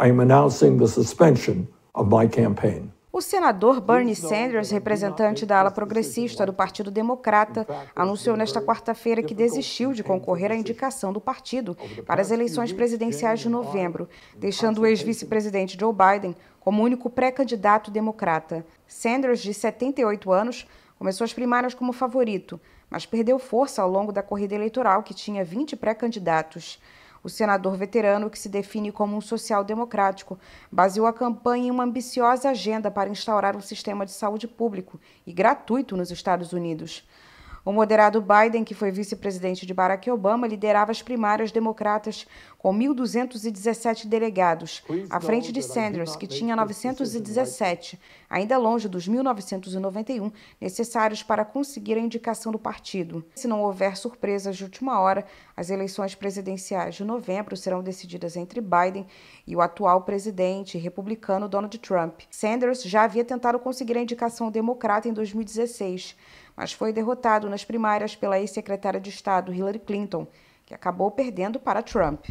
I am announcing the suspension of my campaign. O senador Bernie Sanders, representante da ala progressista do Partido Democrata, anunciou nesta quarta-feira que desistiu de concorrer à indicação do partido para as eleições presidenciais de novembro, deixando o ex-vice-presidente Joe Biden como único pré-candidato democrata. Sanders, de 78 anos, começou as primárias como favorito, mas perdeu força ao longo da corrida eleitoral, que tinha 20 pré-candidatos. O senador veterano, que se define como um social-democrático, baseou a campanha em uma ambiciosa agenda para instaurar um sistema de saúde público e gratuito nos Estados Unidos. O moderado Biden, que foi vice-presidente de Barack Obama, liderava as primárias democratas com 1.217 delegados, à frente de Sanders, que tinha 917, ainda longe dos 1.991 necessários para conseguir a indicação do partido. Se não houver surpresas de última hora, as eleições presidenciais de novembro serão decididas entre Biden e o atual presidente republicano Donald Trump. Sanders já havia tentado conseguir a indicação democrata em 2016 mas foi derrotado nas primárias pela ex-secretária de Estado Hillary Clinton, que acabou perdendo para Trump.